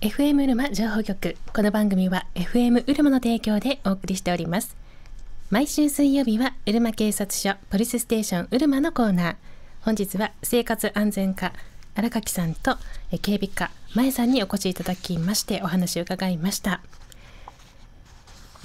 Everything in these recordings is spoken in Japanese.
FM うるま情報局この番組は FM うるまの提供でお送りしております毎週水曜日はうるま警察署ポリスステーションうるまのコーナー本日は生活安全課荒垣さんと警備課前さんにお越しいただきましてお話を伺いました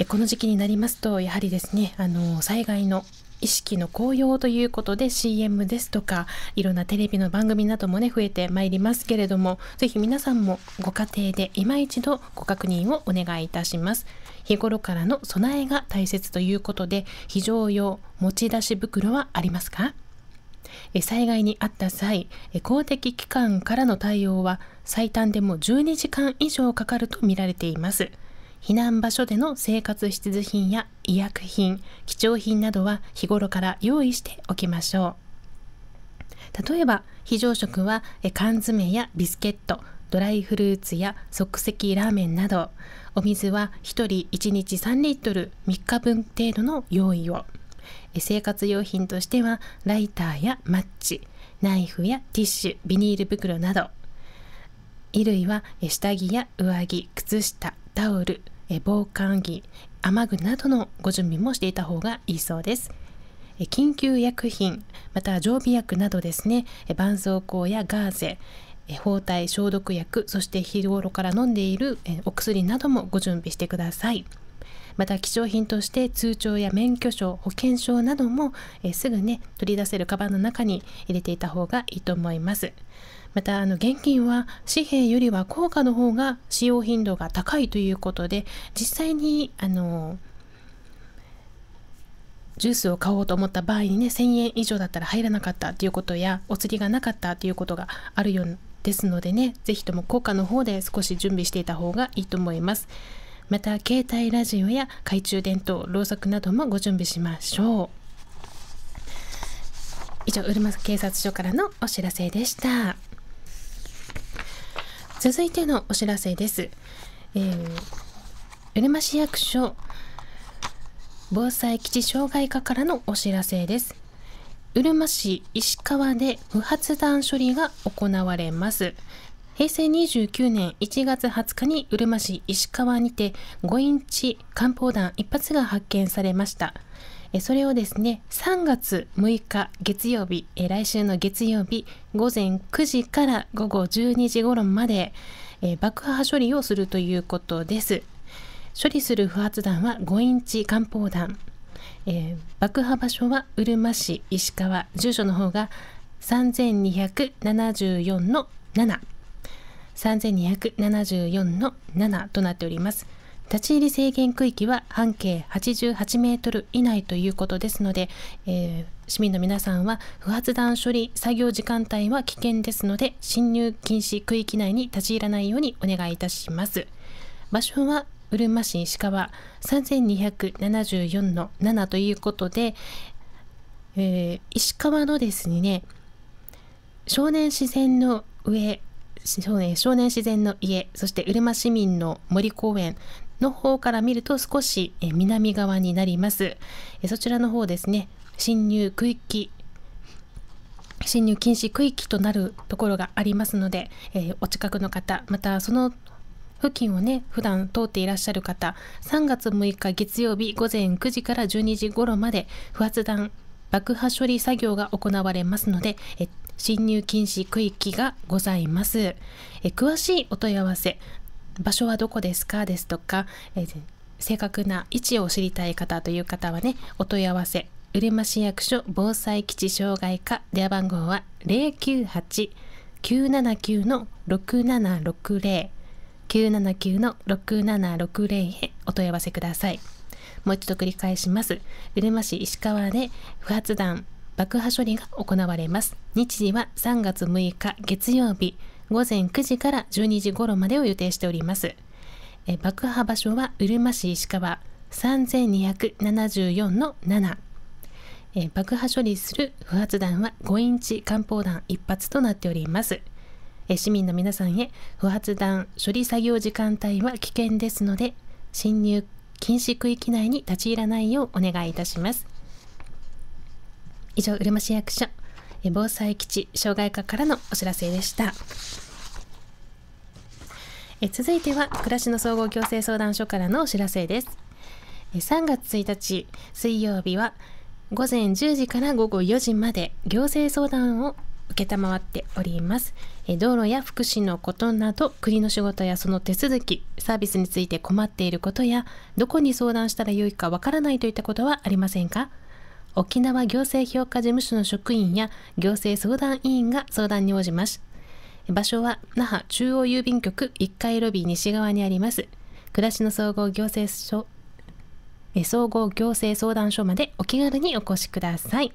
この時期になりますとやはりですねあの災害の意識の高揚ということで CM ですとかいろんなテレビの番組などもね増えてまいりますけれどもぜひ皆さんもご家庭で今一度ご確認をお願いいたします日頃からの備えが大切ということで非常用持ち出し袋はありますか災害に遭った際公的機関からの対応は最短でも12時間以上かかると見られています避難場所での生活必需品や医薬品貴重品などは日頃から用意しておきましょう例えば非常食は缶詰やビスケットドライフルーツや即席ラーメンなどお水は1人1日3リットル3日分程度の用意を生活用品としてはライターやマッチナイフやティッシュビニール袋など衣類は下着や上着靴下タオルえ防寒着雨具などのご準備もしていた方がいいそうですえ緊急薬品また常備薬などですねえ絆創膏やガーゼえ包帯消毒薬そして日頃から飲んでいるえお薬などもご準備してくださいまた貴重品として通帳や免許証保険証などもえすぐね取り出せるカバンの中に入れていた方がいいと思いますまたあの現金は紙幣よりは硬貨の方が使用頻度が高いということで実際にあのジュースを買おうと思った場合にね1,000円以上だったら入らなかったということやお釣りがなかったということがあるようですのでね是非とも効果の方で少し準備していた方がいいと思います。また携帯ラジオや懐中電灯ろうそくなどもご準備しましょう以上うるま警察署からのお知らせでした続いてのお知らせです。うるま市役所防災基地障害課からのお知らせです。うるま市石川で不発弾処理が行われます。平成29年1月20日にうるま市石川にて5インチ艦砲弾1発が発見されました。それをですね3月6日月曜日来週の月曜日午前9時から午後12時頃まで爆破処理をするということです処理する不発弾は5インチ艦砲弾、えー、爆破場所はうるま市石川住所の方が3274の7 3274の7となっております。立ち入り制限区域は半径88メートル以内ということですので、えー、市民の皆さんは不発弾処理作業時間帯は危険ですので侵入禁止区域内に立ち入らないようにお願いいたします場所はうるま市石川3274の7ということで、えー、石川のですね少年自然の上少年自然の家そしてうるま市民の森公園の方から見ると少し南側になります。そちらの方ですね、侵入区域侵入禁止区域となるところがありますので、えお近くの方またその付近をね普段通っていらっしゃる方3月6日月曜日午前9時から12時頃まで不発弾爆破処理作業が行われますので、え侵入禁止区域がございますえ詳しいお問い合わせ場所はどこですかですとか、えー、正確な位置を知りたい方という方はねお問い合わせうれま市役所防災基地障害課電話番号は098-979-6760 979-6760へお問い合わせくださいもう一度繰り返しますうれま市石川で不発弾爆破処理が行われます日時は3月6日月曜日午前9時から12時頃までを予定しております。え爆破場所はうるま市石川3274の7。え爆破処理する不発弾は5インチ艦砲弾1発となっております。え市民の皆さんへ不発弾処理作業時間帯は危険ですので侵入禁止区域内に立ち入らないようお願いいたします。以上、うるま市役所。防災基地障害課からのお知らせでした。え続いては暮らしの総合行政相談所からのお知らせですえ3月1日水曜日は午前10時から午後4時まで行政相談を承っておりますえ道路や福祉のことなど国の仕事やその手続きサービスについて困っていることやどこに相談したらよいかわからないといったことはありませんか沖縄行政評価事務所の職員や行政相談委員が相談に応じます。場所は那覇中央郵便局1階ロビー西側にあります。暮らしの総合行政所、総合行政相談所までお気軽にお越しください。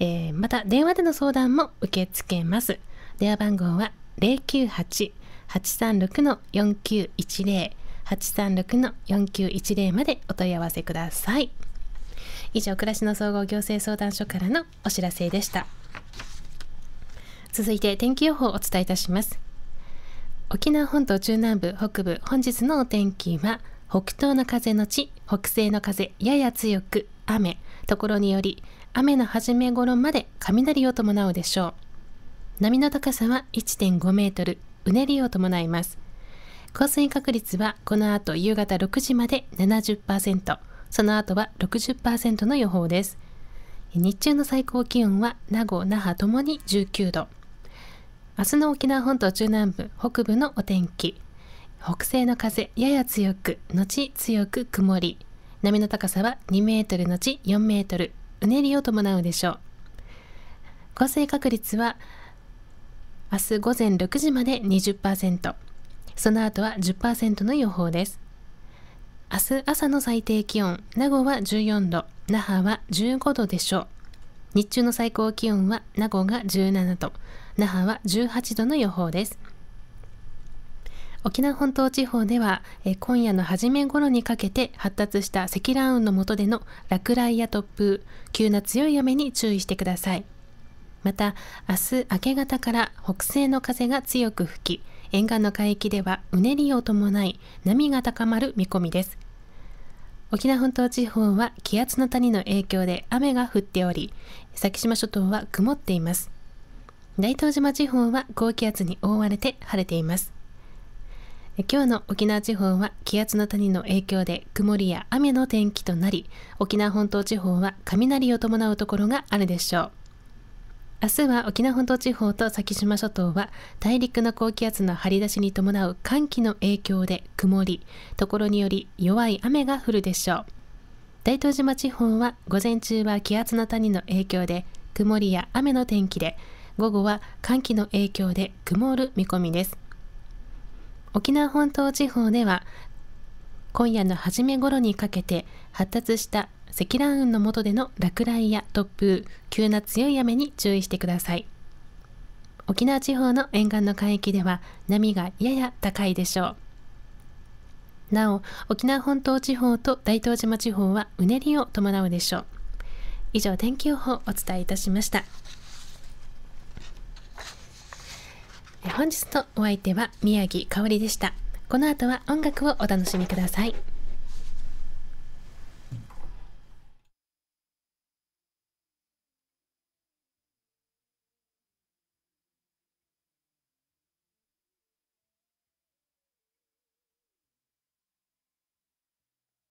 えー、また、電話での相談も受け付けます。電話番号は098-836-4910、836-4910までお問い合わせください。以上、暮らしの総合行政相談所からのお知らせでした。続いて天気予報をお伝えいたします。沖縄本島中南部、北部、本日のお天気は、北東の風のち、北西の風、やや強く、雨、ところにより、雨の始め頃まで雷を伴うでしょう。波の高さは1.5メートル、うねりを伴います。降水確率はこの後夕方6時まで70%、その後は60%の予報です。日中の最高気温は名護、那覇ともに19度。明日の沖縄本島中南部、北部のお天気。北西の風、やや強く、後強く曇り。波の高さは2メートル後4メートル。うねりを伴うでしょう。降水確率は明日午前6時まで20%。その後は10%の予報です。明日朝の最低気温、名護は14度、那覇は15度でしょう。日中の最高気温は名護が17度、那覇は18度の予報です。沖縄本島地方では、え今夜の初め頃にかけて発達した積乱雲の下での落雷や突風、急な強い雨に注意してください。また、明日明け方から北西の風が強く吹き、沿岸の海域ではうねりを伴い波が高まる見込みです沖縄本島地方は気圧の谷の影響で雨が降っており先島諸島は曇っています大東島地方は高気圧に覆われて晴れています今日の沖縄地方は気圧の谷の影響で曇りや雨の天気となり沖縄本島地方は雷を伴うところがあるでしょう明日は沖縄本島地方と先島諸島は大陸の高気圧の張り出しに伴う寒気の影響で曇り、ところにより弱い雨が降るでしょう。大東島地方は午前中は気圧の谷の影響で曇りや雨の天気で、午後は寒気の影響で曇る見込みです。沖縄本島地方では今夜の初め頃にかけて発達した積乱雲の下での落雷や突風急な強い雨に注意してください沖縄地方の沿岸の海域では波がやや高いでしょうなお沖縄本島地方と大東島地方はうねりを伴うでしょう以上天気予報をお伝えいたしました本日のお相手は宮城香織でしたこの後は音楽をお楽しみください